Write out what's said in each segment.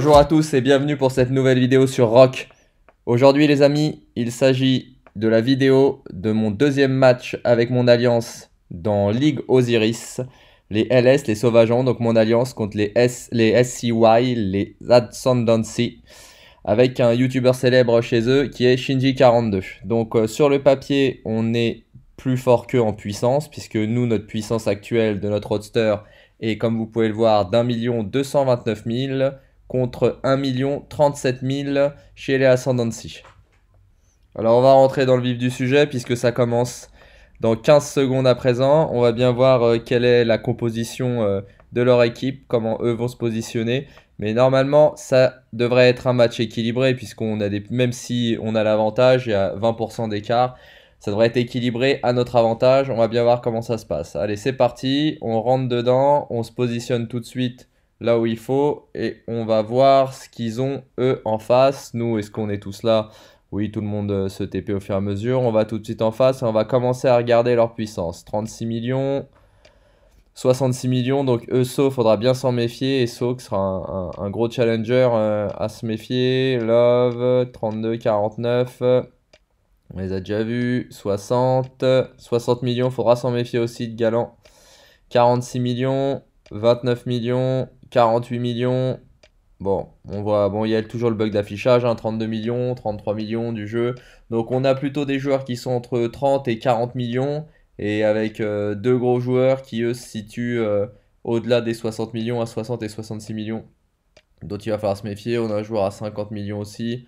Bonjour à tous et bienvenue pour cette nouvelle vidéo sur Rock. Aujourd'hui les amis, il s'agit de la vidéo de mon deuxième match avec mon alliance dans Ligue Osiris. Les LS, les Sauvageons, donc mon alliance contre les, S, les SCY, les Ascendancy, avec un youtubeur célèbre chez eux qui est Shinji42. Donc euh, sur le papier, on est plus fort qu'eux en puissance, puisque nous, notre puissance actuelle de notre roadster est, comme vous pouvez le voir, d'un million deux cent vingt-neuf mille contre 1 37 000 chez les Ascendancy. Alors on va rentrer dans le vif du sujet puisque ça commence dans 15 secondes à présent. On va bien voir euh, quelle est la composition euh, de leur équipe, comment eux vont se positionner. Mais normalement, ça devrait être un match équilibré puisqu'on a des, même si on a l'avantage, il y a 20% d'écart. Ça devrait être équilibré à notre avantage. On va bien voir comment ça se passe. Allez, c'est parti. On rentre dedans. On se positionne tout de suite là où il faut et on va voir ce qu'ils ont eux en face. Nous, est-ce qu'on est tous là Oui, tout le monde euh, se TP au fur et à mesure. On va tout de suite en face et on va commencer à regarder leur puissance. 36 millions, 66 millions, donc eux, so, faudra bien s'en méfier et So sera un, gros challenger euh, à se méfier. Love, 32, 49. On les a déjà vus. 60. 60 millions, faudra s'en méfier aussi de Galant. 46 millions, 29 millions, 48 millions. Bon, on voit, bon, il y a toujours le bug d'affichage, 32 hein, millions, 33 millions du jeu. Donc on a plutôt des joueurs qui sont entre 30 et 40 millions, et avec euh, deux gros joueurs qui eux se situent euh, au-delà des 60 millions à 60 et 66 millions. Dont il va falloir se méfier, on a un joueur à 50 millions aussi.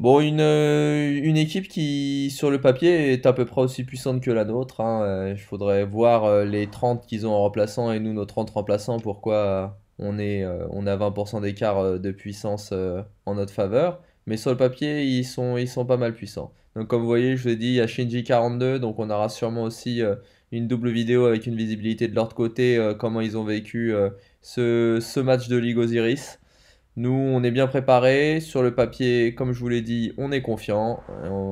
Bon, une, euh, une, équipe qui, sur le papier, est à peu près aussi puissante que la nôtre. Hein. Il faudrait voir les 30 qu'ils ont en remplaçant et nous nos 30 remplaçants, pourquoi, on, est, euh, on a 20% d'écart euh, de puissance euh, en notre faveur. Mais sur le papier, ils sont, ils sont pas mal puissants. Donc comme vous voyez, je vous ai dit, il y a Shinji 42, donc on aura sûrement aussi une double vidéo avec une visibilité de leur côté, comment ils ont vécu ce, ce, match de Ligue Osiris. Nous, on est bien préparés. Sur le papier, comme je vous l'ai dit, on est confiant.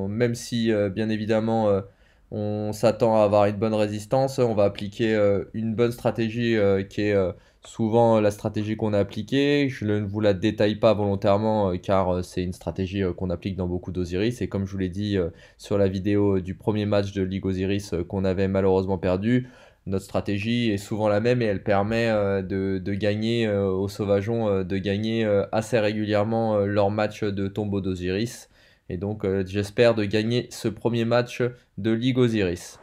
même si, bien évidemment, on s'attend à avoir une bonne résistance, on va appliquer une bonne stratégie qui est souvent la stratégie qu'on a appliquée. Je ne vous la détaille pas volontairement euh, car euh, c'est une stratégie euh, qu'on applique dans beaucoup d'Osiris. Et comme je vous l'ai dit sur la vidéo du premier match de Ligue Osiris qu'on avait malheureusement perdu, notre stratégie est souvent la même et elle permet de, gagner aux sauvageons, de gagner assez régulièrement leur match de tombeau d'Osiris. Et donc j'espère de gagner ce premier match de Ligue Osiris.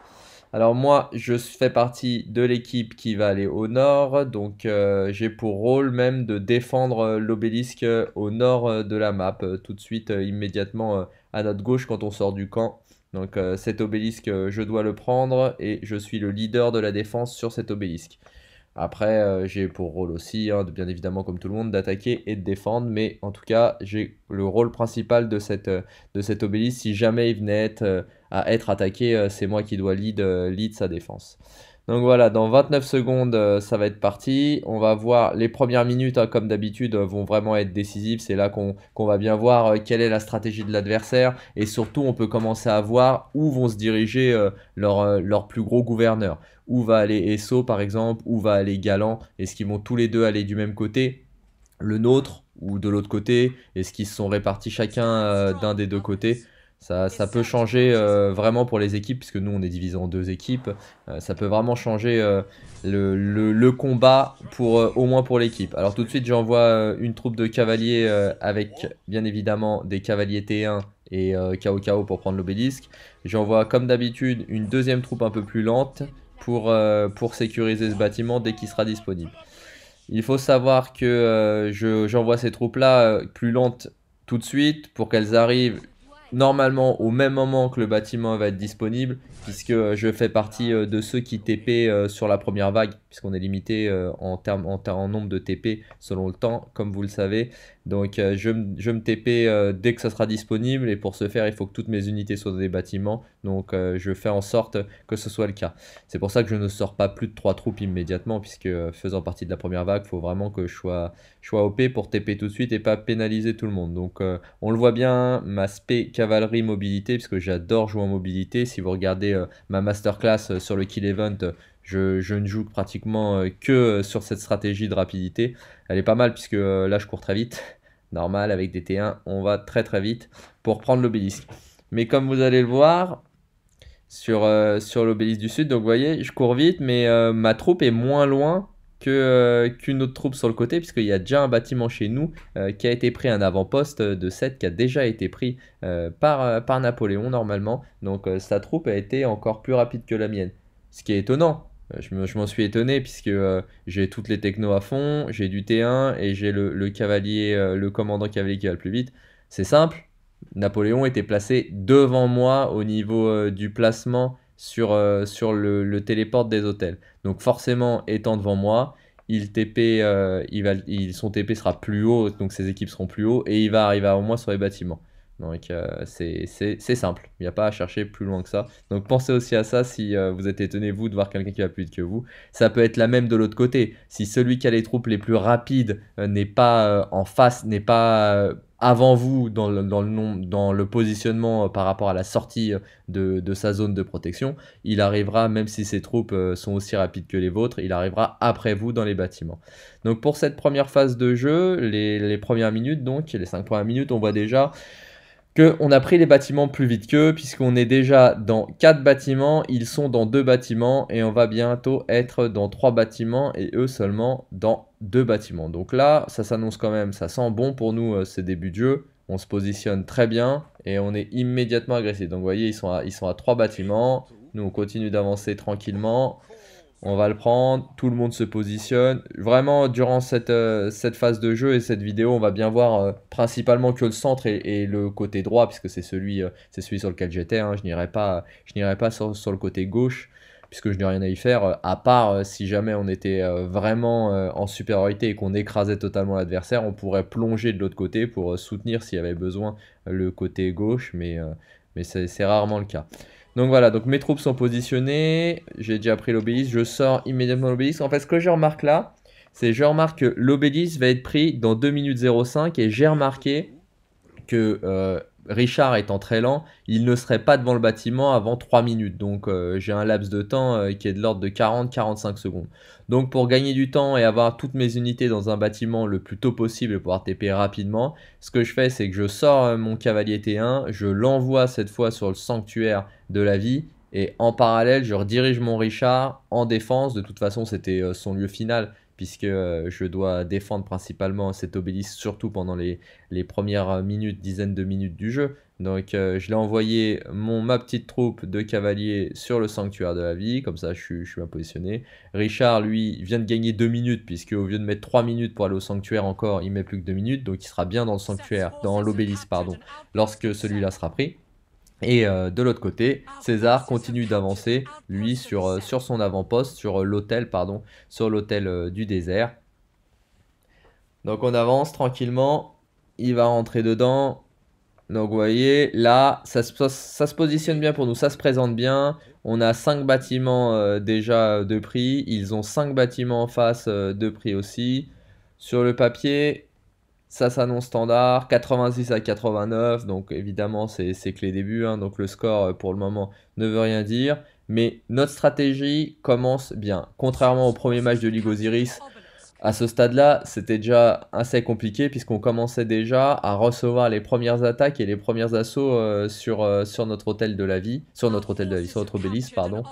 Alors moi, je fais partie de l'équipe qui va aller au nord, donc euh, j'ai pour rôle même de défendre euh, l'obélisque euh, au nord de la map, tout de suite, immédiatement à notre gauche quand on sort du camp. Donc cet obélisque, je dois le prendre et je suis le leader de la défense sur cet obélisque. Après, euh, j'ai pour rôle aussi, hein, bien évidemment, comme tout le monde, d'attaquer et de défendre. Mais en tout cas, j'ai le rôle principal de cette, euh, de obélisque. Si jamais il venait euh, à être attaqué, c'est moi qui dois lead, lead sa défense. Donc voilà, dans 29 secondes, euh, ça va être parti. On va voir les premières minutes, hein, comme d'habitude, euh, vont vraiment être décisives. C'est là qu'on va bien voir euh, quelle est la stratégie de l'adversaire. Et surtout, on peut commencer à voir où vont se diriger leurs plus gros gouverneurs. Où va aller Esso, par exemple, où va aller Galant. Est-ce qu'ils vont tous les deux aller du même côté Le nôtre ou de l'autre côté Est-ce qu'ils se sont répartis chacun d'un des deux côtés ça, ça, peut changer euh, vraiment pour les équipes, puisque nous on est divisé en deux équipes. Euh, ça peut vraiment changer euh, le, le, combat pour au moins pour l'équipe. Alors tout de suite j'envoie une troupe de cavaliers avec bien évidemment des cavaliers T1 et KOKO pour prendre l'obélisque. J'envoie comme d'habitude une deuxième troupe un peu plus lente pour, pour sécuriser ce bâtiment dès qu'il sera disponible. Il faut savoir que j'envoie ces troupes là plus lentes tout de suite pour qu'elles arrivent normalement au même moment que le bâtiment va être disponible, puisque euh, je fais partie euh, de ceux qui TP euh, sur la première vague, puisqu'on est limité en, termes, en, en nombre de TP selon le temps, comme vous le savez. Donc euh, je, me TP euh, dès que ça sera disponible et pour ce faire il faut que toutes mes unités soient dans des bâtiments. Donc euh, je fais en sorte que ce soit le cas. C'est pour ça que je ne sors pas plus de 3 troupes immédiatement puisque faisant partie de la première vague, il faut vraiment que je sois, je OP pour TP tout de suite et pas pénaliser tout le monde. Donc on le voit bien, ma spé cavalerie mobilité puisque j'adore jouer en mobilité. Si vous regardez ma masterclass sur le kill event, je, je, ne joue pratiquement que sur cette stratégie de rapidité. Elle est pas mal puisque là je cours très vite normal, avec des T1, on va très très vite pour prendre l'obélisque. Mais comme vous allez le voir sur, euh, sur l'obélisque du sud, donc vous voyez, je cours vite, mais euh, ma troupe est moins loin euh, qu'une autre troupe sur le côté, puisqu'il y a déjà un bâtiment chez nous qui a été pris, un avant-poste de 7 qui a déjà été pris par, par Napoléon normalement. Donc sa troupe a été encore plus rapide que la mienne. Ce qui est étonnant, euh, je m'en suis étonné puisque euh, j'ai toutes les technos à fond, j'ai du T1 et j'ai euh, le, commandant cavalier qui va le plus vite. C'est simple. Napoléon était placé devant moi au niveau du placement sur, le, téléporte des hôtels. Donc forcément, étant devant moi, il TP, il son TP sera plus haut, donc ses équipes seront plus haut et il va arriver au moins sur les bâtiments. Donc euh, c'est simple, il n'y a pas à chercher plus loin que ça. Donc pensez aussi à ça si euh, vous êtes étonné, vous, de voir quelqu'un qui va plus vite que vous. Ça peut être la même de l'autre côté. Si celui qui a les troupes les plus rapides euh, n'est pas en face, n'est pas avant vous dans le, dans le positionnement par rapport à la sortie de, sa zone de protection, il arrivera, même si ses troupes sont aussi rapides que les vôtres, il arrivera après vous dans les bâtiments. Donc pour cette première phase de jeu, les, les premières minutes, donc les 5 premières minutes, on voit déjà... On a pris les bâtiments plus vite qu'eux, puisqu'on est déjà dans quatre bâtiments, ils sont dans deux bâtiments, et on va bientôt être dans trois bâtiments, et eux seulement dans deux bâtiments. Donc là, ça s'annonce quand même, ça sent bon pour nous euh, ces débuts de jeu, on se positionne très bien, et on est immédiatement agressé. Donc vous voyez, ils sont ils sont à 3 bâtiments, nous on continue d'avancer tranquillement, on va le prendre, tout le monde se positionne. Vraiment, durant cette, euh, phase de jeu et cette vidéo, on va bien voir euh, principalement que le centre et, le côté droit, puisque c'est celui, euh, celui sur lequel j'étais. Hein. Je n'irai pas, je pas sur, sur, le côté gauche, puisque je n'ai rien à y faire, à part si jamais on était vraiment en supériorité et qu'on écrasait totalement l'adversaire, on pourrait plonger de l'autre côté pour soutenir s'il y avait besoin le côté gauche, mais, mais c'est rarement le cas. Donc voilà, donc mes troupes sont positionnées. J'ai déjà pris l'obélisque. Je sors immédiatement l'obélisque. En fait, ce que je remarque là, c'est je remarque que l'obélisque va être pris dans 2 minutes 05 et j'ai remarqué que euh, Richard étant très lent, il ne serait pas devant le bâtiment avant 3 minutes. Donc euh, j'ai un laps de temps euh, qui est de l'ordre de 40-45 secondes. Donc pour gagner du temps et avoir toutes mes unités dans un bâtiment le plus tôt possible et pouvoir TP rapidement, ce que je fais c'est que je sors mon cavalier T1, je l'envoie cette fois sur le sanctuaire de la vie. Et en parallèle, je redirige mon Richard en défense. De toute façon, c'était euh, son lieu final, puisque euh, je dois défendre principalement cet obélisque, surtout pendant les, les premières minutes, dizaines de minutes du jeu. Donc euh, je l'ai envoyé mon, ma petite troupe de cavaliers sur le sanctuaire de la vie, comme ça je suis, je bien positionné. Richard, lui, vient de gagner deux minutes, puisque au lieu de mettre trois minutes pour aller au sanctuaire encore, il met plus que deux minutes, donc il sera bien dans le sanctuaire, dans l'obélisque, pardon, lorsque celui-là sera pris. Et euh, de l'autre côté, César continue d'avancer, lui, sur, euh, son avant-poste, sur euh, l'hôtel, pardon, sur l'hôtel du désert. Donc on avance tranquillement, il va rentrer dedans. Donc vous voyez, là, ça, se positionne bien pour nous, ça se présente bien. On a 5 bâtiments déjà de prix, ils ont 5 bâtiments en face de prix aussi. Sur le papier, ça s'annonce standard, 86 à 89, donc évidemment c'est que les débuts, hein, donc le score euh, pour le moment ne veut rien dire. Mais notre stratégie commence bien. Contrairement au premier match de Ligue Osiris, à ce stade-là, c'était déjà assez compliqué puisqu'on commençait déjà à recevoir les premières attaques et les premiers assauts euh, sur, euh, sur notre hôtel de la vie, sur notre hôtel de la vie, sur notre obélisque, pardon,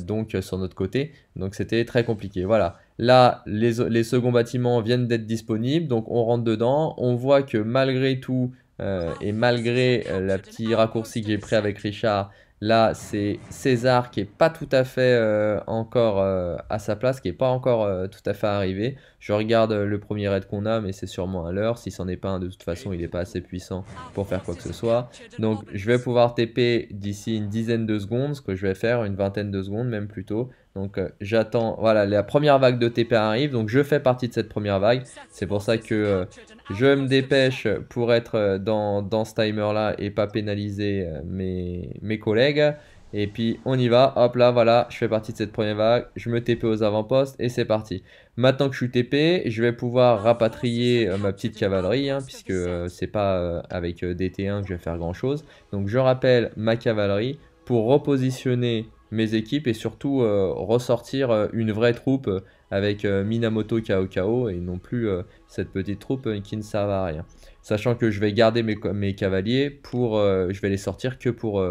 donc sur notre côté. Donc c'était très compliqué. Voilà. Là, les, les seconds bâtiments viennent d'être disponibles, donc on rentre dedans. On voit que malgré tout, euh, et malgré euh, la petit raccourci que j'ai pris avec Richard, là c'est César qui est pas tout à fait euh, encore à sa place, qui est pas encore tout à fait arrivé. Je regarde le premier raid qu'on a, mais c'est sûrement à l'heure. Si c'en est pas un, de toute façon, il n'est pas assez puissant pour faire quoi que ce soit. Donc je vais pouvoir TP d'ici une dizaine de secondes, ce que je vais faire, une vingtaine de secondes même plutôt. Donc euh, j'attends, voilà, la première vague de TP arrive, donc je fais partie de cette première vague. C'est pour ça que euh, je me dépêche pour être euh, dans, ce timer-là et pas pénaliser mes, mes, collègues. Et puis on y va, hop là, voilà, je fais partie de cette première vague, je me TP aux avant-postes et c'est parti. Maintenant que je suis TP, je vais pouvoir rapatrier ma petite cavalerie, hein, puisque c'est pas avec DT1 que je vais faire grand-chose. Donc je rappelle ma cavalerie pour repositionner mes équipes et surtout euh, ressortir euh, une vraie troupe euh, avec Minamoto Kao et non plus cette petite troupe qui ne sert à rien. Sachant que je vais garder mes, cavaliers pour, je vais les sortir que pour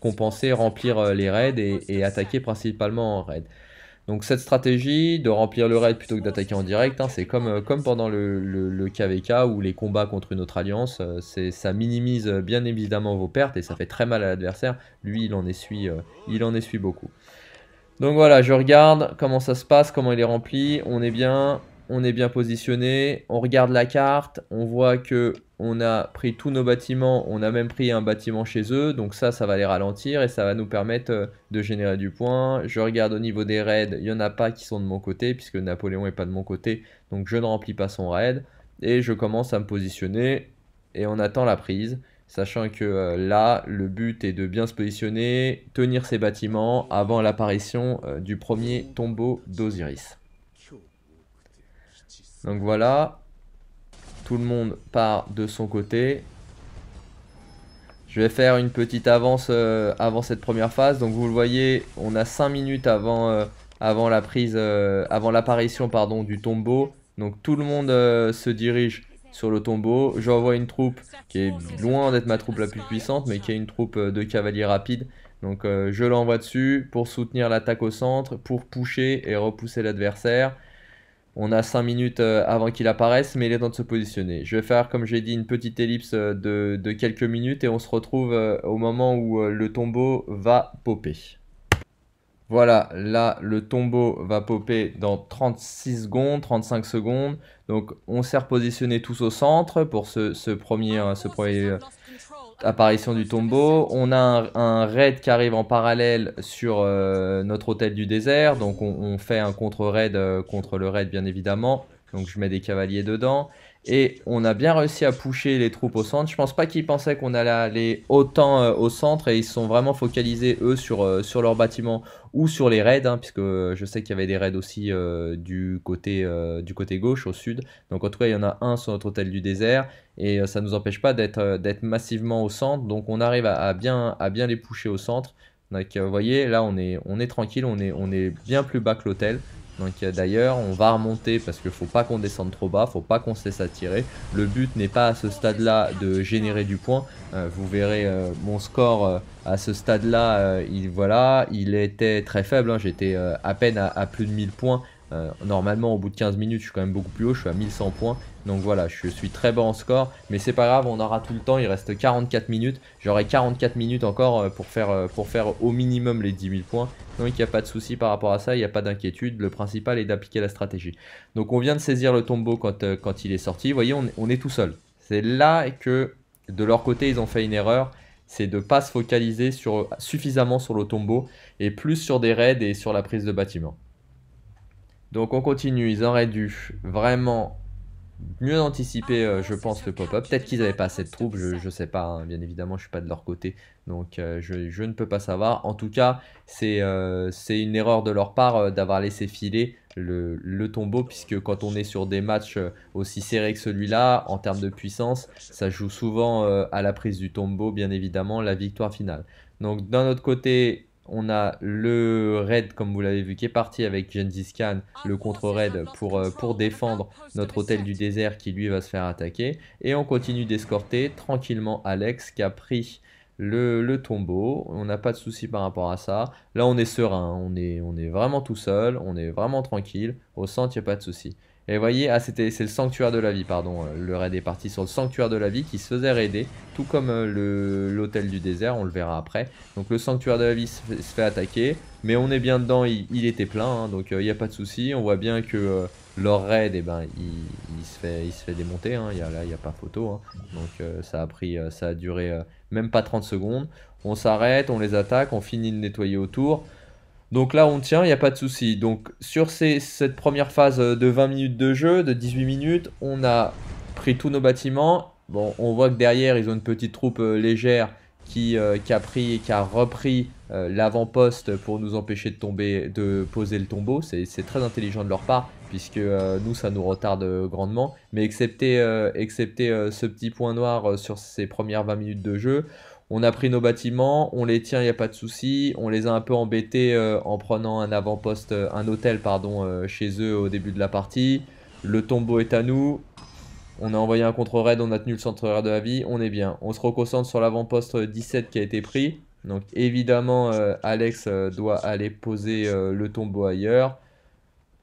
compenser, remplir les hein, raids et, et attaquer principalement en raid. Donc cette stratégie de remplir le raid plutôt que d'attaquer en direct, hein, c'est comme, euh, comme pendant le, KVK ou les combats contre une autre alliance, euh, ça minimise euh, bien évidemment vos pertes et ça fait très mal à l'adversaire. Lui, il en, essuie, il en essuie beaucoup. Donc voilà, je regarde comment ça se passe, comment il est rempli, on est bien, on est bien positionné, on regarde la carte, on voit que on a pris tous nos bâtiments, on a même pris un bâtiment chez eux, donc ça, ça va les ralentir et ça va nous permettre euh, de générer du point. Je regarde au niveau des raids, il n'y en a pas qui sont de mon côté, puisque Napoléon n'est pas de mon côté, donc je ne remplis pas son raid, et je commence à me positionner, et on attend la prise, sachant que euh, là, le but est de bien se positionner, tenir ses bâtiments avant l'apparition euh, du premier tombeau d'Osiris. Donc voilà, tout le monde part de son côté. Je vais faire une petite avance euh, avant cette première phase. Donc vous le voyez, on a 5 minutes avant, euh, avant la prise, euh, avant l'apparition pardon du tombeau. Donc tout le monde se dirige sur le tombeau. J'envoie une troupe qui est loin d'être ma troupe la plus puissante, mais qui est une troupe de cavaliers rapides. Donc je l'envoie dessus pour soutenir l'attaque au centre, pour pousser et repousser l'adversaire. On a 5 minutes euh, avant qu'il apparaisse, mais il est temps de se positionner. Je vais faire, comme j'ai dit, une petite ellipse euh, de, quelques minutes et on se retrouve euh, au moment où le tombeau va popper. Voilà, là, le tombeau va popper dans 36 secondes, 35 secondes. Donc, on s'est repositionné tous au centre pour premier, ce premier hein, Apparition du tombeau. On a un, raid qui arrive en parallèle sur euh, notre hôtel du désert. Donc on, fait un contre-raid euh, contre le raid bien évidemment. Donc je mets des cavaliers dedans. Et on a bien réussi à pousser les troupes au centre. Je pense pas qu'ils pensaient qu'on allait aller autant euh, au centre et ils sont vraiment focalisés eux euh, sur, leur bâtiment ou sur les raids, hein, puisque euh, je sais qu'il y avait des raids aussi du, côté, du côté gauche au sud. Donc en tout cas, il y en a un sur notre hôtel du désert et ça ne nous empêche pas d'être massivement au centre. Donc on arrive à, bien, à bien les pousser au centre. Donc vous voyez, là on est, on est tranquille, on on est bien plus bas que l'hôtel. Donc euh, d'ailleurs, on va remonter parce qu'il faut pas qu'on descende trop bas, faut pas qu'on cesse à tirer. Le but n'est pas à ce stade-là de générer du point. Euh, vous verrez euh, mon score à ce stade-là, il voilà, il était très faible. Hein. J'étais à peine à, à, plus de 1000 points euh, normalement, au bout de 15 minutes, je suis quand même beaucoup plus haut, je suis à 1100 points. Donc voilà, je suis très bon en score, mais c'est pas grave, on aura tout le temps, il reste 44 minutes. J'aurai 44 minutes encore euh, pour faire, euh, pour faire au minimum les 10 000 points. Donc il n'y a pas de souci par rapport à ça, il n'y a pas d'inquiétude, le principal est d'appliquer la stratégie. Donc on vient de saisir le tombeau quand, il est sorti, vous voyez, on, est tout seul. C'est là que, de leur côté, ils ont fait une erreur c'est de ne pas se focaliser suffisamment sur le tombeau et plus sur des raids et sur la prise de bâtiment. Donc on continue, ils auraient dû vraiment mieux anticiper, euh, je pense, le pop-up. Peut-être qu'ils n'avaient pas assez de troupes, je ne sais pas, hein. bien évidemment, je ne suis pas de leur côté, donc euh, je, ne peux pas savoir. En tout cas, c'est euh, une erreur de leur part d'avoir laissé filer le, le, tombeau, puisque quand on est sur des matchs aussi serrés que celui-là, en termes de puissance, ça joue souvent à la prise du tombeau, bien évidemment, la victoire finale. Donc d'un autre côté, on a le raid, comme vous l'avez vu, qui est parti avec Gen Khan, le contre-raid, pour, euh, défendre notre hôtel du désert qui lui va se faire attaquer. Et on continue d'escorter tranquillement Alex qui a pris le, tombeau. On n'a pas de souci par rapport à ça. Là, on est serein, hein. on est, vraiment tout seul, on est vraiment tranquille. Au centre, il n'y a pas de souci. Et voyez, ah c'est le sanctuaire de la vie, pardon. Euh, le raid est parti sur le sanctuaire de la vie qui se faisait raider, tout comme euh, l'hôtel du désert, on le verra après. Donc le sanctuaire de la vie se fait, attaquer, mais on est bien dedans, il, était plein, hein, donc il euh, n'y a pas de souci. On voit bien que leur raid, eh ben, il, se fait, il se fait démonter, hein, y a, là il n'y a pas photo. Hein. donc ça a pris, ça a duré même pas 30 secondes. On s'arrête, on les attaque, on finit de nettoyer autour. Donc là, on tient, il n'y a pas de souci. Donc sur cette première phase euh, de 20 minutes de jeu, de 18 minutes, on a pris tous nos bâtiments. Bon, on voit que derrière, ils ont une petite troupe euh, légère euh, qui, a pris et qui a repris l'avant-poste pour nous empêcher de tomber, de poser le tombeau. C'est très intelligent de leur part, puisque nous, ça nous retarde grandement. Mais excepté, excepté ce petit point noir sur ces premières 20 minutes de jeu, on a pris nos bâtiments, on les tient, il n'y a pas de souci. On les a un peu embêtés euh, en prenant un avant-poste, euh, un hôtel pardon, euh, chez eux au début de la partie. Le tombeau est à nous. On a envoyé un contre-raid, on a tenu le centre de la vie, on est bien. On se reconcentre sur l'avant-poste 17 qui a été pris. Donc évidemment, Alex doit aller poser le tombeau ailleurs.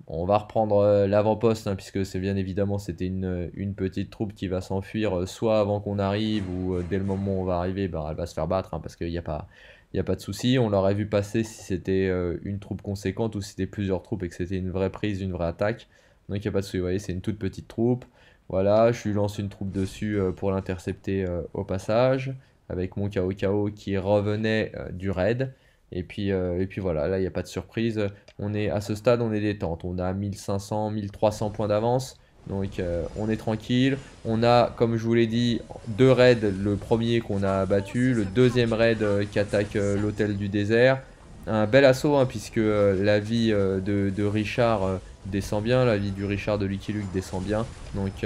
On va reprendre euh, l'avant-poste, hein, puisque c'est bien évidemment c'était une, euh, petite troupe qui va s'enfuir, euh, soit avant qu'on arrive, ou dès le moment où on va arriver, bah, elle va se faire battre, hein, parce qu'il n'y a pas... Il a pas de souci, on l'aurait vu passer si c'était une troupe conséquente ou si c'était plusieurs troupes et que c'était une vraie prise, une vraie attaque. Donc il n'y a pas de souci, vous voyez, c'est une toute petite troupe. Voilà, je lui lance une troupe dessus pour l'intercepter au passage, avec mon KO qui revenait du raid. Et puis, et puis voilà, là il n'y a pas de surprise on est à ce stade, on est détente. On a 1500, 1300 points d'avance. Donc euh, on est tranquille. On a, comme je vous l'ai dit, deux raids. Le premier qu'on a battu, le deuxième raid euh, qui attaque euh, l'hôtel du désert. Un bel assaut, hein, puisque la vie de, Richard descend bien, la vie du Richard de Lucky Luke descend bien. Donc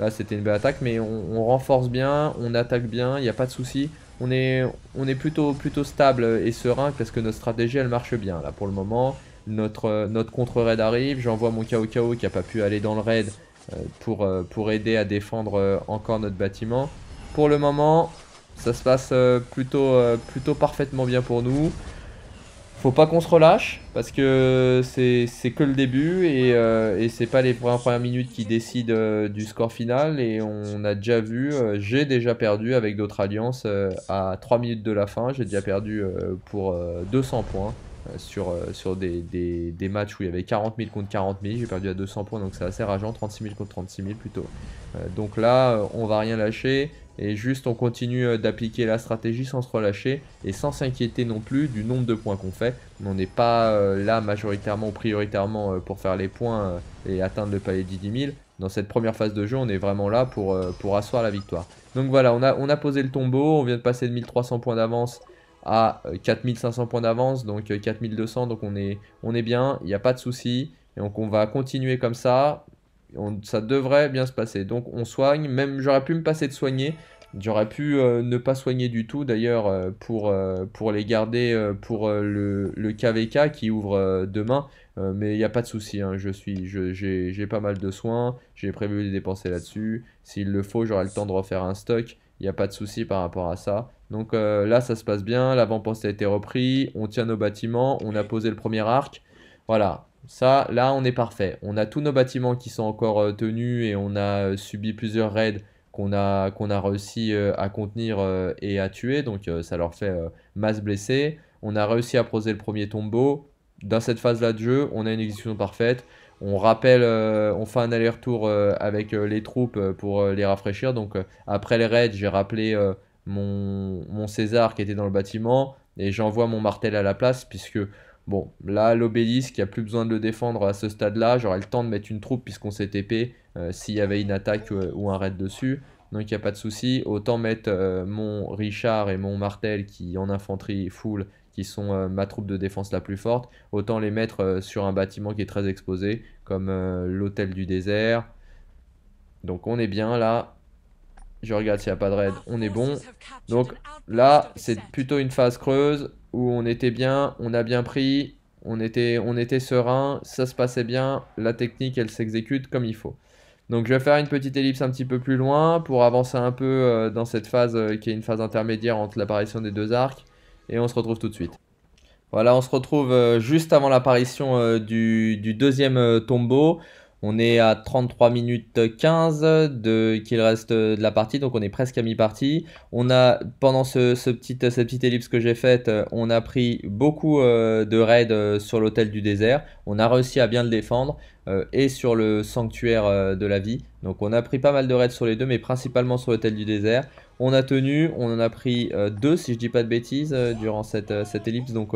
là c'était une belle attaque, mais on, renforce bien, on attaque bien, il n'y a pas de souci. On est, on est plutôt, plutôt stable et serein parce que notre stratégie elle marche bien là pour le moment. Euh, notre, contre-raid arrive, j'envoie mon KO qui n'a pas pu aller dans le raid euh, euh, pour, aider à défendre encore notre bâtiment. Pour le moment, ça se passe plutôt, plutôt parfaitement bien pour nous. Faut pas qu'on se relâche parce que c'est que le début et, et c'est pas les premières, minutes qui décident du score final et on a déjà vu, j'ai déjà perdu avec d'autres alliances à 3 minutes de la fin, j'ai déjà perdu pour 200 points. Euh, sur, euh, sur des, matchs où il y avait 40 000 contre 40 000. J'ai perdu à 200 points, donc c'est assez rageant. 36 000 contre 36 000 plutôt. Euh, donc là, on va rien lâcher. Et juste, on continue d'appliquer la stratégie sans se relâcher et sans s'inquiéter non plus du nombre de points qu'on fait. On n'est pas là majoritairement ou prioritairement pour faire les points et atteindre le palier de 10 000. Dans cette première phase de jeu, on est vraiment là pour, pour asseoir la victoire. Donc voilà, on a, on a posé le tombeau. On vient de passer de 1300 points d'avance à 4500 euh, points d'avance, donc 4200, euh, donc on est, on est bien, il n'y a pas de souci. Et donc on va continuer comme ça, on, ça devrait bien se passer. Donc on soigne, même j'aurais pu me passer de soigner, j'aurais pu euh, ne pas soigner du tout d'ailleurs pour, pour, les garder pour le, KVK qui ouvre demain. mais il n'y a pas de souci, hein. je suis, j'ai pas mal de soins, j'ai prévu de dépenser là-dessus. S'il le faut, j'aurai le temps de refaire un stock. Il n'y a pas de souci par rapport à ça. Donc euh, là, ça se passe bien. L'avant-poste a été repris. On tient nos bâtiments. On a posé le premier arc. Voilà. Ça, là, on est parfait. On a tous nos bâtiments qui sont encore euh, tenus et on a euh, subi plusieurs raids qu'on a, qu'on a réussi à contenir et à tuer. Donc ça leur fait masse blessée. On a réussi à poser le premier tombeau. Dans cette phase-là de jeu, on a une exécution parfaite on rappelle, euh, on fait un aller-retour euh, avec euh, les troupes pour les rafraîchir. Donc après les raids, j'ai rappelé mon, César qui était dans le bâtiment et j'envoie mon martel à la place puisque bon là l'obélisque, il n'y a plus besoin de le défendre à ce stade-là. j'aurai le temps de mettre une troupe puisqu'on s'est TP s'il y avait une attaque ou un raid dessus. Donc il n'y a pas de souci, autant mettre mon Richard et mon Martel qui en infanterie full qui sont euh, ma troupe de défense la plus forte, autant les mettre euh, sur un bâtiment qui est très exposé, comme euh, l'hôtel du désert. Donc on est bien là. Je regarde s'il n'y a pas de raid, on est bon. Donc là, c'est plutôt une phase creuse où on était bien, on a bien pris, on était, on était serein, ça se passait bien, la technique elle s'exécute comme il faut. Donc je vais faire une petite ellipse un petit peu plus loin pour avancer un peu dans cette phase qui est une phase intermédiaire entre l'apparition des deux arcs et on se retrouve tout de suite. Voilà, on se retrouve euh, juste avant l'apparition euh, du, deuxième euh, tombeau. On est à 33 minutes 15 de qu'il reste de la partie, donc on est presque à mi-partie. On a pendant ce, cette petite ellipse que j'ai faite, on a pris beaucoup de raids sur l'hôtel du désert. On a réussi à bien le défendre et sur le sanctuaire de la vie. Donc on a pris pas mal de raids sur les deux, mais principalement sur l'hôtel du désert. On a tenu, on en a pris euh, deux si je dis pas de bêtises euh, durant cette, euh, cette ellipse. Donc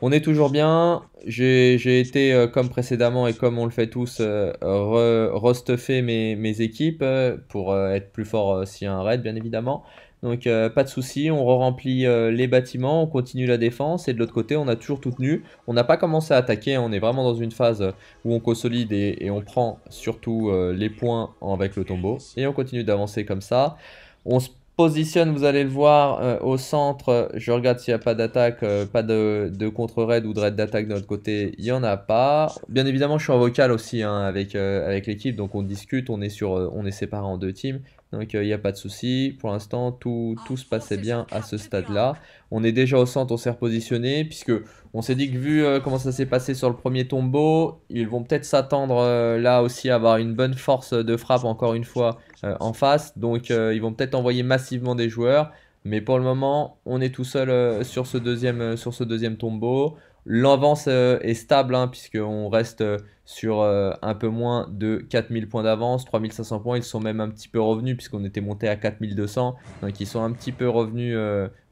on est toujours bien. J'ai été, comme précédemment et comme on le fait tous, restuffer mes, équipes pour être plus fort si y a un raid, bien évidemment. Donc, pas de souci, on re remplit les bâtiments, on continue la défense et de l'autre côté, on a toujours tout tenu. On n'a pas commencé à attaquer, hein. on est vraiment dans une phase où on consolide et, on prend surtout les points avec le tombeau. Et on continue d'avancer comme ça. On se Positionne, vous allez le voir euh, au centre. Je regarde s'il n'y a pas d'attaque, euh, pas de, contre-raid ou de raid d'attaque de notre côté. Il n'y en a pas. Bien évidemment, je suis en vocal aussi hein, avec, euh, avec l'équipe. Donc on discute, on est, sur, on est séparé en deux teams. Donc il n'y a pas de souci. Pour l'instant, tout, tout se passait bien à ce stade-là. On est déjà au centre, on s'est repositionné. Puisque on s'est dit que vu comment ça s'est passé sur le premier tombeau, ils vont peut-être s'attendre là aussi à avoir une bonne force de frappe encore une fois euh, en face. Donc euh, ils vont peut-être envoyer massivement des joueurs. Mais pour le moment, on est tout seul euh, sur ce deuxième, sur ce deuxième tombeau. L'avance est stable, hein, puisqu'on reste sur un peu moins de 4000 points d'avance, 3500 points. Ils sont même un petit peu revenus, puisqu'on était monté à 4200. Donc ils sont un petit peu revenus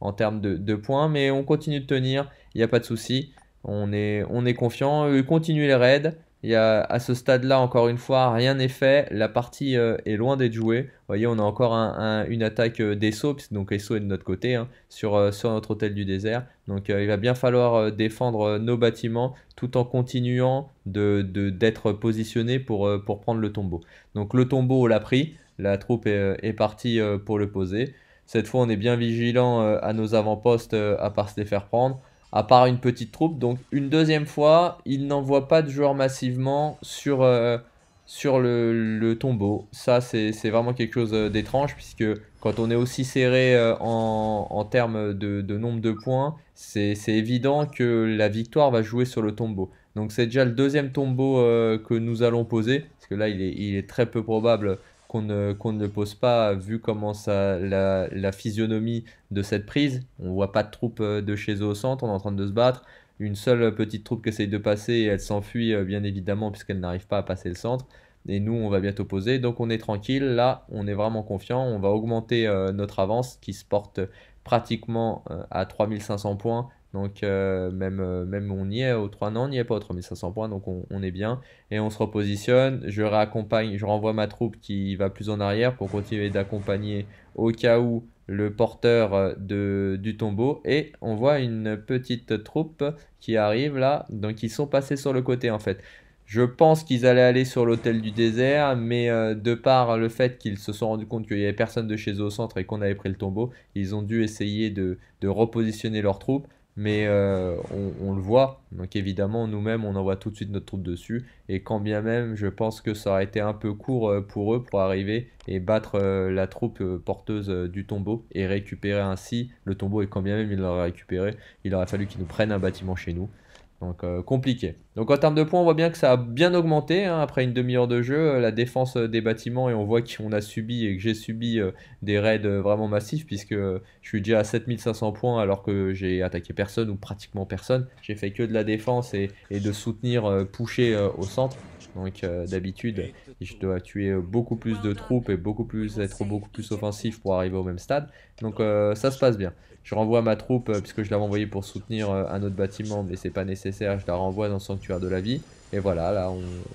en termes de, points. Mais on continue de tenir, il n'y a pas de souci. On est, on est confiant. Continuez les raids a, à ce stade-là, encore une fois, rien n'est fait. La partie euh, est loin d'être jouée. Vous voyez, on a encore une attaque euh, d'Esso, donc Esso est de notre côté, hein, euh, sur, notre hôtel du désert. Donc il va bien falloir défendre nos bâtiments tout en continuant d'être de, positionné pour, prendre le tombeau. Donc le tombeau, on l'a pris. La troupe est, est partie pour le poser. Cette fois, on est bien vigilant à nos avant-postes à part se les faire prendre à part une petite troupe. Donc une deuxième fois, il n'envoie pas de joueurs massivement sur, euh, sur le, tombeau. Ça, c'est vraiment quelque chose euh, d'étrange, puisque quand on est aussi serré euh, en, en, termes de, nombre de points, c'est évident que la victoire va jouer sur le tombeau. Donc c'est déjà le deuxième tombeau que nous allons poser, parce que là, il est, il est très peu probable qu'on ne, pose pas, vu comment ça, la, physionomie de cette prise. On voit pas de troupe euh, de chez eux au centre, on est en train de se battre. Une seule euh, petite troupe qui essaye de passer et elle s'enfuit, euh, bien évidemment, puisqu'elle n'arrive pas à passer le centre. Et nous, on va bientôt poser. Donc, on est tranquille. Là, on est vraiment confiant. On va augmenter notre avance qui se porte pratiquement à 3500 points donc euh, même, euh, même on y est au 3, non on n'y est pas aux 3500 points, donc on, est bien. Et on se repositionne, je je renvoie ma troupe qui va plus en arrière pour continuer d'accompagner au cas où le porteur euh, du tombeau. Et on voit une petite troupe qui arrive là, donc ils sont passés sur le côté en fait. Je pense qu'ils allaient aller sur l'hôtel du désert, mais de par le fait qu'ils se sont rendus compte qu'il n'y avait personne de chez eux au centre et qu'on avait pris le tombeau, ils ont dû essayer de, de repositionner leurs troupes mais euh, on, le voit. Donc évidemment, nous-mêmes, on envoie tout de suite notre troupe dessus. Et quand bien même, je pense que ça aurait été un peu court euh, pour eux pour arriver et battre euh, la troupe porteuse du tombeau et récupérer ainsi le tombeau. Et quand bien même il l'auraient récupéré, il aurait fallu qu'ils nous prennent un bâtiment chez nous. Donc euh, compliqué. Donc en termes de points, on voit bien que ça a bien augmenté. Hein, après une demi-heure de jeu, euh, la défense euh, des bâtiments, et on voit qu'on a subi et que j'ai subi des raids vraiment massifs, puisque je suis déjà à 7500 points alors que j'ai attaqué personne ou pratiquement personne. J'ai fait que de la défense et, de soutenir, euh, au centre. Donc d'habitude, je dois tuer beaucoup plus de troupes et beaucoup plus être beaucoup plus offensif pour arriver au même stade. Donc ça se passe bien. Je renvoie ma troupe, euh, puisque je l'avais envoyée pour soutenir euh, un autre bâtiment, mais c'est pas nécessaire, je la renvoie dans le sanctuaire de la vie. Et voilà, là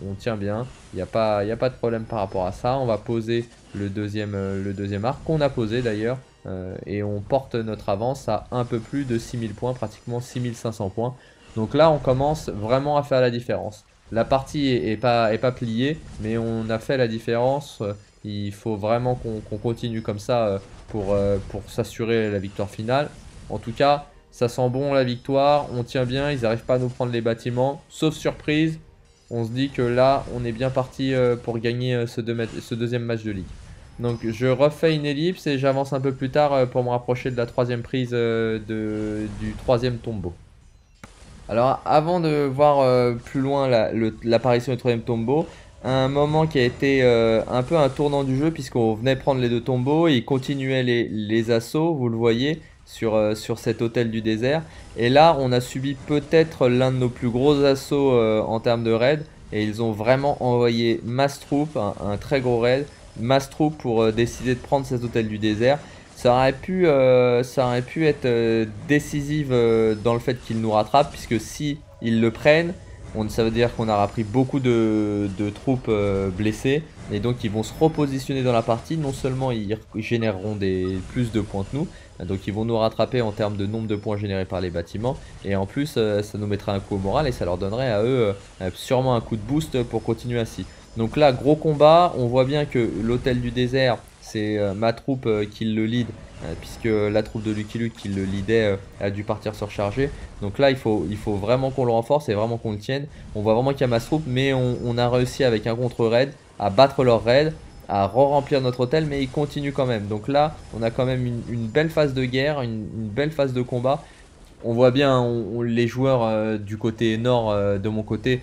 on, tient bien, il n'y a, pas, a pas de problème par rapport à ça. On va poser le deuxième, euh, le deuxième arc qu'on a posé d'ailleurs, et on porte notre avance à un peu plus de 6000 points, pratiquement 6500 points. Donc là on commence vraiment à faire la différence. La partie est, pas, est pas pliée, mais on a fait la différence. Il faut vraiment qu'on continue comme ça euh, pour, s'assurer la victoire finale. En tout cas, ça sent bon la victoire, on tient bien, ils n'arrivent pas à nous prendre les bâtiments. Sauf surprise, on se dit que là, on est bien parti euh, pour gagner euh, ce, deuxième match de ligue. Donc je refais une ellipse et j'avance un peu plus tard pour me rapprocher de la troisième prise du troisième tombeau. Alors avant de voir plus loin l'apparition du troisième tombeau, un moment qui a été euh, un peu un tournant du jeu puisqu'on venait prendre les deux tombeaux, et continuait les, assauts, vous le voyez, sur, euh, sur cet hôtel du désert. Et là, on a subi peut-être l'un de nos plus gros assauts euh, en termes de raid. Et ils ont vraiment envoyé mass un, très gros raid, mass pour décider de prendre cet hôtel du désert. Ça aurait pu, ça aurait pu être Décisive dans le fait qu'ils nous rattrapent puisque si ils le prennent, ça veut dire qu'on aura pris beaucoup de, troupes euh, blessées. Et donc ils vont se repositionner dans la partie. Non seulement ils généreront des, plus de points que nous. Euh, donc ils vont nous rattraper en termes de nombre de points générés par les bâtiments. Et en plus euh, ça nous mettra un coup au moral et ça leur donnerait à eux sûrement un coup de boost pour continuer ainsi. Donc là gros combat. On voit bien que l'hôtel du désert c'est ma troupe qui le lead euh, puisque la troupe de Lucky Luke qui le leadait euh, a dû partir se recharger. Donc là, il faut, il faut vraiment qu'on le renforce et vraiment qu'on le tienne. On voit vraiment qu'il y a masse troupe, mais on, a réussi avec un contre-raid à battre leur raid, à re-remplir notre hôtel, mais ils continuent quand même. Donc là, on a quand même une, belle phase de guerre, une, belle phase de combat. On voit bien hein, les joueurs euh, du côté nord, de mon côté,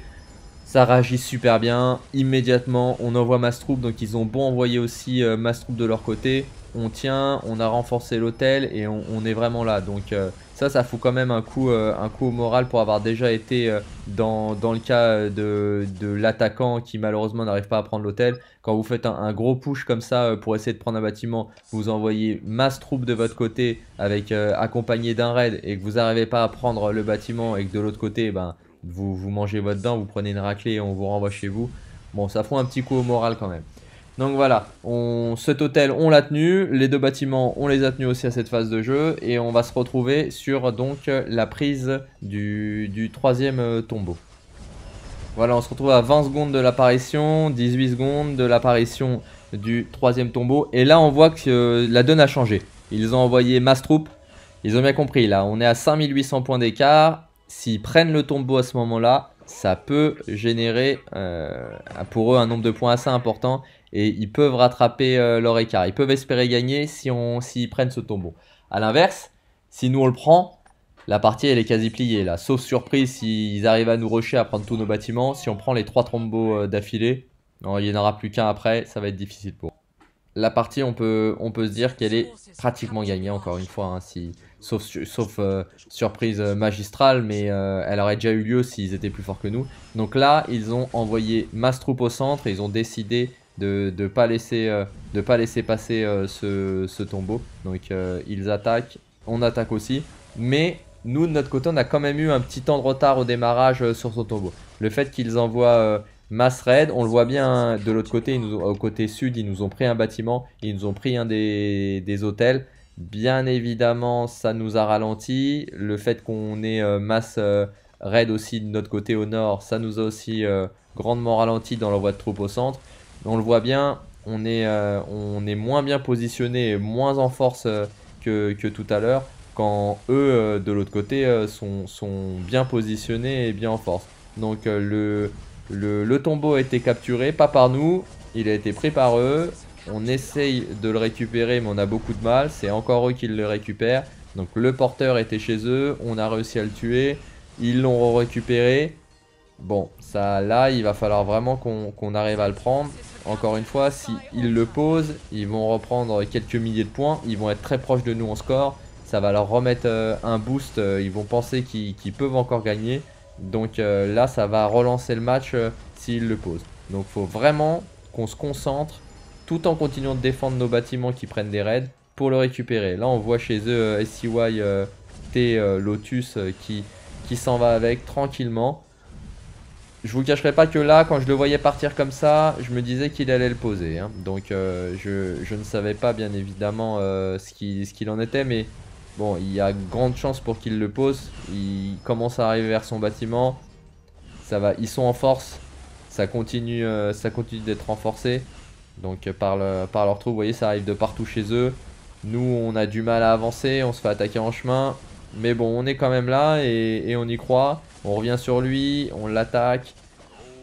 ça réagit super bien. Immédiatement, on envoie mass troupe, donc ils ont bon envoyé aussi mass masse troupe de leur côté on tient, on a renforcé l'hôtel et on, est vraiment là. Donc euh, ça, ça fout quand même un coup, euh, un coup au moral pour avoir déjà été euh, dans, le cas de, de l'attaquant qui malheureusement n'arrive pas à prendre l'hôtel. Quand vous faites un, gros push comme ça pour essayer de prendre un bâtiment, vous envoyez masse troupe de votre côté avec accompagné d'un raid et que vous n'arrivez pas à prendre le bâtiment et que de l'autre côté, ben, vous, vous mangez votre dent, vous prenez une raclée et on vous renvoie chez vous. Bon, ça fout un petit coup au moral quand même. Donc voilà, on, cet hôtel on l'a tenu, les deux bâtiments on les a tenus aussi à cette phase de jeu et on va se retrouver sur donc la prise du, troisième euh, tombeau. Voilà, on se retrouve à 20 secondes de l'apparition, 18 secondes de l'apparition du troisième tombeau et là on voit que euh, la donne a changé. Ils ont envoyé mass troupes, ils ont bien compris là, on est à 5800 points d'écart, s'ils prennent le tombeau à ce moment là, ça peut générer euh, pour eux un nombre de points assez important et ils peuvent rattraper euh, leur écart. Ils peuvent espérer gagner si on s'ils prennent ce tombeau. À l'inverse, si nous on le prend, la partie elle est quasi pliée là. Sauf surprise s'ils arrivent à nous rusher à prendre tous nos bâtiments. Si on prend les trois trombos euh, d'affilée, il n'y en aura plus qu'un après, ça va être difficile pour. La partie on peut, on peut se dire qu'elle est pratiquement gagnée encore une fois. Hein, si, sauf, sauf euh, surprise magistrale, mais elle aurait déjà eu lieu s'ils étaient plus forts que nous. Donc là, ils ont envoyé masse troupe au centre et ils ont décidé de ne euh, pas, laisser, passer euh, ce, tombeau. Donc euh, ils attaquent, on attaque aussi. Mais nous, de notre côté, on a quand même eu un petit temps de retard au démarrage sur ce tombeau. Le fait qu'ils envoient... Mass Raid, on le voit bien de l'autre côté, au côté sud, ils nous ont pris un bâtiment, ils nous ont pris un des, hôtels. Bien évidemment, ça nous a ralenti. Le fait qu'on ait Mass aussi de notre côté au nord, ça nous a aussi grandement ralenti dans l'envoi de troupes au centre on le voit bien, on est, euh, moins bien positionné, moins en force euh, que, tout à l'heure, quand eux, euh, de l'autre côté, sont, bien positionnés et bien en force. Donc le, tombeau a été capturé, pas par nous, il a été pris par eux. On essaye de le récupérer, mais on a beaucoup de mal. C'est encore eux qui le récupèrent. Donc le porteur était chez eux, on a réussi à le tuer, ils l'ont récupéré. Bon, ça là, il va falloir vraiment qu'on arrive à le prendre encore une fois, s'ils le posent, ils vont reprendre quelques milliers de points, ils vont être très proches de nous en score, ça va leur remettre euh, un boost, euh, ils vont penser qu'ils peuvent encore gagner. Donc euh, là, ça va relancer le match s'ils le posent. Donc faut vraiment qu'on se concentre tout en continuant de défendre nos bâtiments qui prennent des raids pour le récupérer. Là, on voit chez eux SCY T Lotus qui s'en va avec tranquillement je vous cacherai pas que là, quand je le voyais partir comme ça, je me disais qu'il allait le poser. Hein. Donc euh, je, ne savais pas bien évidemment euh, ce qu'il en était, mais bon, il y a grande chance pour qu'il le pose. Il commence à arriver vers son bâtiment. Ça va, ils sont en force. Ça continue, euh, ça continue d'être renforcé. Donc par, par leur trou, vous voyez, ça arrive de partout chez eux. Nous, on a du mal à avancer, on se fait attaquer en chemin. Mais bon, on est quand même là et on y croit. On revient sur lui, on l'attaque.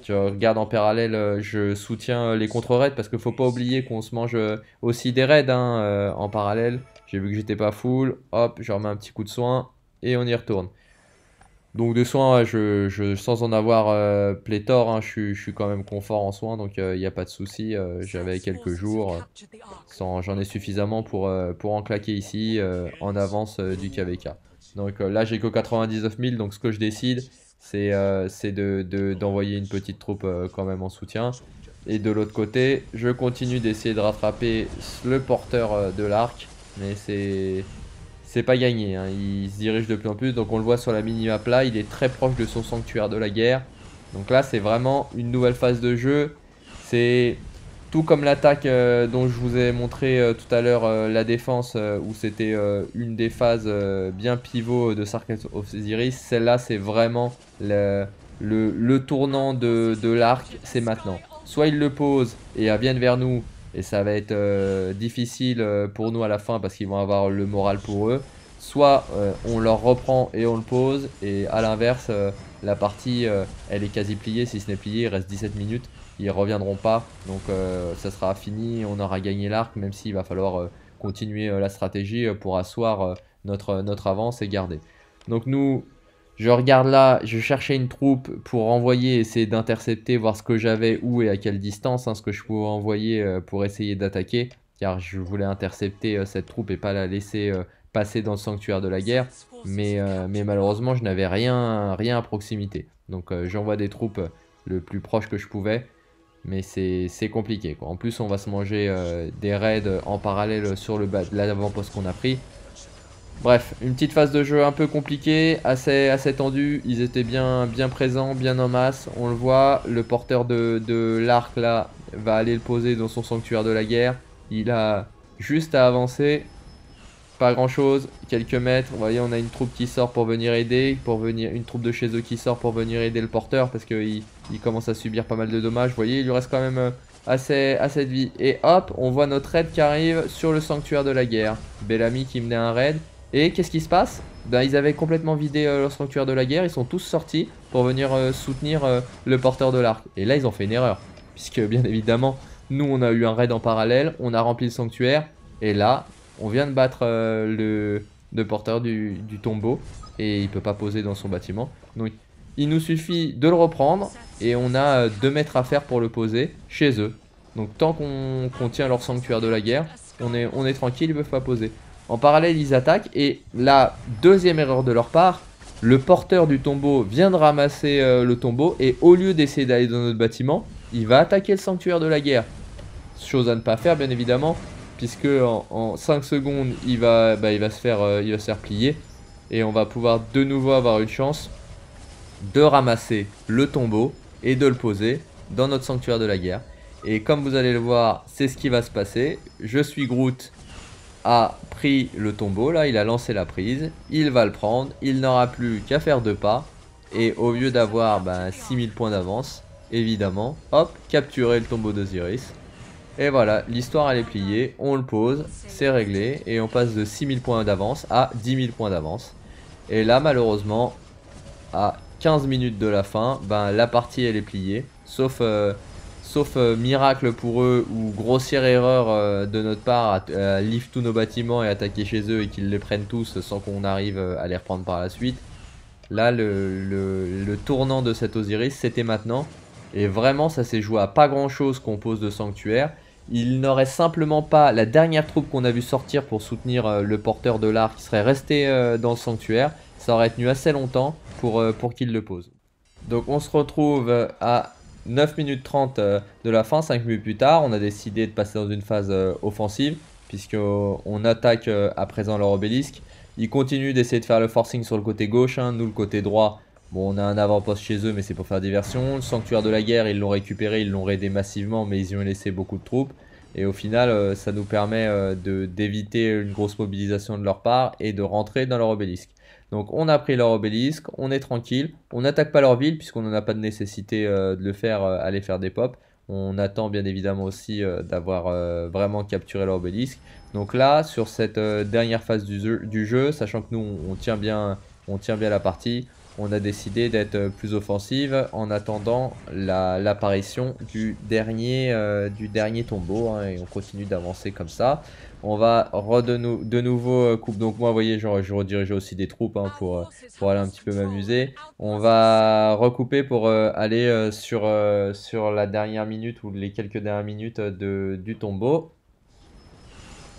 Tu regardes en parallèle, euh, je soutiens euh, les contre-raids parce qu'il faut pas oublier qu'on se mange euh, aussi des raids hein, en parallèle. J'ai vu que j'étais pas full, hop, je remets un petit coup de soin et on y retourne. Donc de soins, je, sans en avoir pléthore, hein, je, suis quand même confort en soins, donc il n'y a pas de souci. J'avais quelques jours, j'en ai suffisamment pour, pour en claquer ici, en avance du KVK. Donc euh, là, j'ai que 99 000, donc ce que je décide, c'est euh, d'envoyer une petite troupe euh, quand même en soutien. Et de l'autre côté, je continue d'essayer de rattraper le porteur de l'arc, mais c'est c'est pas gagné. Hein. Il se dirige de plus en plus. Donc on le voit sur la mini-map là. Il est très proche de son sanctuaire de la guerre. Donc là, c'est vraiment une nouvelle phase de jeu. C'est tout comme l'attaque euh, dont je vous ai montré euh, tout à l'heure euh, la défense où c'était une des phases bien pivot de of Osiris, celle-là c'est vraiment le, tournant de, de l'arc, c'est maintenant. Soit ils le posent et ils viennent vers nous et ça va être difficile pour nous à la fin parce qu'ils vont avoir le moral pour eux. Soit on leur reprend et on le pose et à l'inverse la partie elle est quasi pliée si ce n'est pliée il reste 17 minutes ils reviendront pas. Donc euh, ça sera fini, on aura gagné l'arc, même s'il va falloir euh, continuer euh, la stratégie pour asseoir notre, notre avance et garder. Donc nous, je regarde là, je cherchais une troupe pour envoyer, essayer d'intercepter, voir ce que j'avais, où et à quelle distance, hein, ce que je pouvais envoyer pour essayer d'attaquer, car je voulais intercepter cette troupe et pas la laisser passer dans le sanctuaire de la guerre. Mais, mais malheureusement, je n'avais rien, rien à proximité. Donc j'envoie des troupes le plus proche que je pouvais mais c'est compliqué. Quoi. En plus, on va se manger euh, des raids en parallèle sur le l'avant-poste qu'on a pris. Bref, une petite phase de jeu un peu compliquée, assez, assez tendue. Ils étaient bien, bien présents, bien en masse. On le voit, le porteur de, de l'arc là va aller le poser dans son sanctuaire de la guerre. Il a juste à avancer pas grand chose, quelques mètres. Vous voyez, on a une troupe qui sort pour venir aider, pour venir, une troupe de chez eux qui sort pour venir aider le porteur parce qu'il il commence à subir pas mal de dommages. Vous voyez, il lui reste quand même euh, assez, assez de vie. Et hop, on voit notre raid qui arrive sur le sanctuaire de la guerre. Bellamy qui menait un raid. Et qu'est-ce qui se passe ben, Ils avaient complètement vidé euh, le leur sanctuaire de la guerre, ils sont tous sortis pour venir euh, soutenir le porteur de l'arc. Et là, ils ont fait une erreur, puisque bien évidemment, nous, on a eu un raid en parallèle, on a rempli le sanctuaire, et là, on vient de battre euh, le, porteur du, tombeau et il peut pas poser dans son bâtiment. Donc il nous suffit de le reprendre et on a 2 euh, mètres à faire pour le poser chez eux. Donc tant qu'on tient leur sanctuaire de la guerre, on est, tranquille, ils peuvent pas poser. En parallèle, ils attaquent et la deuxième erreur de leur part, le porteur du tombeau vient de ramasser euh, le tombeau et au lieu d'essayer d'aller dans notre bâtiment, il va attaquer le sanctuaire de la guerre. Chose à ne pas faire bien évidemment, puisque en, 5 secondes il va, bah, euh, il, va se faire, plier et on va pouvoir de nouveau avoir une chance de ramasser le tombeau et de le poser dans notre sanctuaire de la guerre. Et comme vous allez le voir, c'est ce qui va se passer. Je suis Groot a pris le tombeau, là il a lancé la prise, il va le prendre, il n'aura plus qu'à faire deux pas, et au lieu d'avoir 6000 bah, points d'avance, évidemment, hop, capturer le tombeau d'Osiris, et voilà, l'histoire elle est pliée, on le pose, c'est réglé, et on passe de 6000 points d'avance à 10 points d'avance. Et là malheureusement, à 15 minutes de la fin, ben, la partie elle est pliée, sauf, euh, euh, miracle pour eux ou grossière erreur euh, de notre part à, tous nos bâtiments et attaquer chez eux et qu'ils les prennent tous sans qu'on arrive à les reprendre par la suite. Là le, le tournant de cet Osiris c'était maintenant, et vraiment ça s'est joué à pas grand chose qu'on pose de sanctuaire. Il n'aurait simplement pas la dernière troupe qu'on a vu sortir pour soutenir euh, le porteur de l'art qui serait resté euh, dans le sanctuaire. Ça aurait tenu assez longtemps pour, euh, pour qu'il le pose. Donc on se retrouve à 9 minutes 30 de la fin, 5 minutes plus tard. On a décidé de passer dans une phase offensive puisqu'on attaque à présent leur obélisque. Ils continuent d'essayer de faire le forcing sur le côté gauche, hein, nous le côté droit Bon, on a un avant-poste chez eux, mais c'est pour faire diversion. Le sanctuaire de la guerre, ils l'ont récupéré, ils l'ont raidé massivement, mais ils y ont laissé beaucoup de troupes. Et au final, euh, ça nous permet euh, d'éviter une grosse mobilisation de leur part et de rentrer dans leur obélisque. Donc on a pris leur obélisque, on est tranquille, on n'attaque pas leur ville puisqu'on n'en a pas de nécessité euh, de le faire, aller faire des pop. On attend bien évidemment aussi d'avoir vraiment capturé leur obélisque. Donc là, sur cette dernière phase du jeu, sachant que nous on tient bien, on tient bien la partie, on a décidé d'être euh, plus offensive en attendant l'apparition du, dernier, euh, du dernier tombeau. Hein, et on continue d'avancer comme ça. On va de, nouveau euh, coupe. Donc moi, vous voyez, je, je redirigeais aussi des troupes hein, pour, pour aller un petit peu m'amuser. On va recouper pour aller sur, sur la dernière minute ou les quelques dernières minutes de, du tombeau.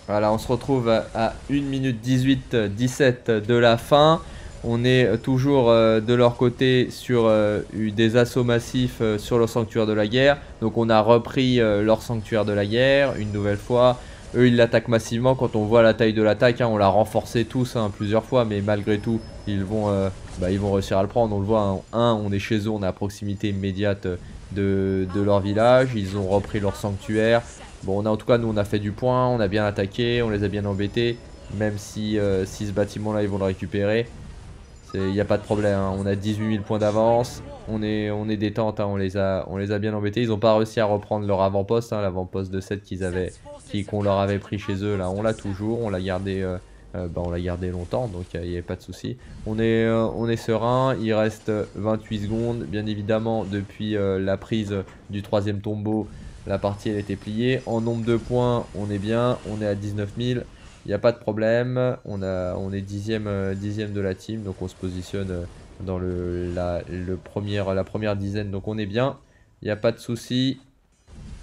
Voilà, on se retrouve à 1 minute 18, 17 de la fin. On est euh, toujours euh, de leur côté sur euh, des assauts massifs sur leur sanctuaire de la guerre. Donc on a repris leur sanctuaire de la guerre une nouvelle fois. Eux, ils l'attaquent massivement. Quand on voit la taille de l'attaque, hein, on l'a renforcé tous hein, plusieurs fois, mais malgré tout, ils vont, bah, ils vont réussir à le prendre. On le voit, hein. un, on est chez eux, on est à proximité immédiate de, de leur village. Ils ont repris leur sanctuaire. Bon, on a, en tout cas, nous, on a fait du point, on a bien attaqué, on les a bien embêtés. Même si, si ce bâtiment-là, ils vont le récupérer. Il n'y a pas de problème, hein. on a 18 000 points d'avance, on est, on est détente, hein. on, les a, on les a bien embêtés. Ils n'ont pas réussi à reprendre leur avant-poste, hein, l'avant-poste de 7 qu'ils avaient, qu'on leur avait pris chez eux. Là, on l'a toujours, on l'a gardé, euh, euh, bah, on l'a gardé longtemps, donc il euh, n'y avait pas de souci. On est, on est serein, il reste 28 secondes, bien évidemment, depuis la prise du troisième tombeau. La partie elle était pliée. En nombre de points, on est bien. On est à 19 000. Il n'y a pas de problème. On, a, on est dixième, euh, dixième de la team. Donc on se positionne euh, dans le, la, le première, la première dizaine. Donc on est bien. Il n'y a pas de souci.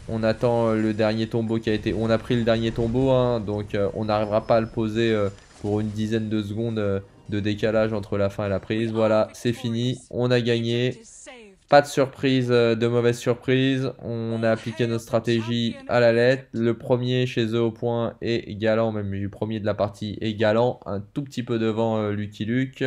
On attend euh, le dernier tombeau qui a été... On a pris le dernier tombeau. Hein, donc on n'arrivera pas à le poser pour une dizaine de secondes de décalage entre la fin et la prise. Voilà, c'est fini. On a gagné. Pas de surprise, euh, de mauvaise surprise. On a appliqué notre stratégie à la lettre. Le premier chez eux au point est galant, même le premier de la partie est galant. Un tout petit peu devant euh, Lucky Luke.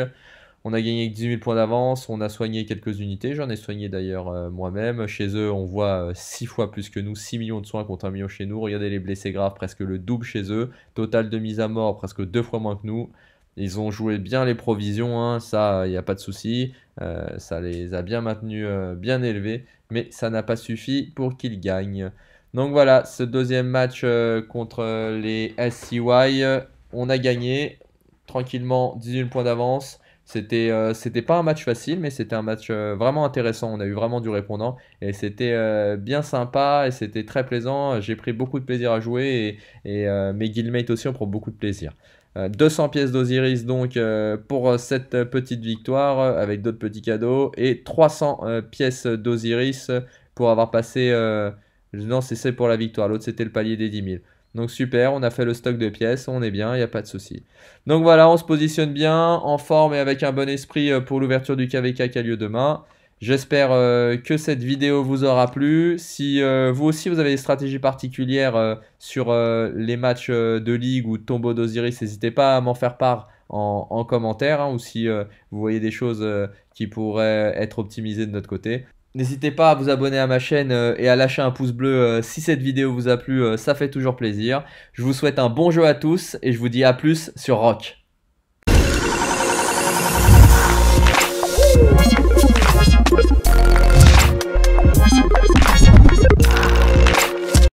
On a gagné 18 000 points d'avance. On a soigné quelques unités. J'en ai soigné d'ailleurs euh, moi-même. Chez eux, on voit 6 fois plus que nous. 6 millions de soins contre 1 million chez nous. Regardez les blessés graves, presque le double chez eux. Total de mise à mort, presque deux fois moins que nous. Ils ont joué bien les provisions, hein, ça, il euh, n'y a pas de souci. Euh, ça les a bien maintenus, euh, bien élevés, mais ça n'a pas suffi pour qu'ils gagnent. Donc voilà, ce deuxième match contre les SCY, on a gagné tranquillement 18 points d'avance. C'était c'était pas un match facile, mais c'était un match vraiment intéressant. On a eu vraiment du répondant et c'était bien sympa et c'était très plaisant. J'ai pris beaucoup de plaisir à jouer et, et mes guildmates aussi ont pris beaucoup de plaisir. 200 euh, pièces d'Osiris donc euh, pour euh, cette petite victoire avec d'autres petits cadeaux et 300 pièces d'Osiris pour avoir passé... non, c'est pour la victoire, l'autre c'était le palier des 10 000. Donc super, on a fait le stock de pièces, on est bien, il n'y a pas de souci. Donc voilà, on se positionne bien, en forme et avec un bon esprit pour l'ouverture du KVK qui a lieu demain. J'espère euh, que cette vidéo vous aura plu. Si euh, vous aussi vous avez des stratégies particulières euh, sur les matchs de ligue ou tombeau d'Osiris, n'hésitez pas à m'en faire part en, commentaire hein, ou si vous voyez des choses qui pourraient être optimisées de notre côté. N'hésitez pas à vous abonner à ma chaîne et à lâcher un pouce bleu si cette vidéo vous a plu, ça fait toujours plaisir. Je vous souhaite un bon jeu à tous et je vous dis à plus sur Rock.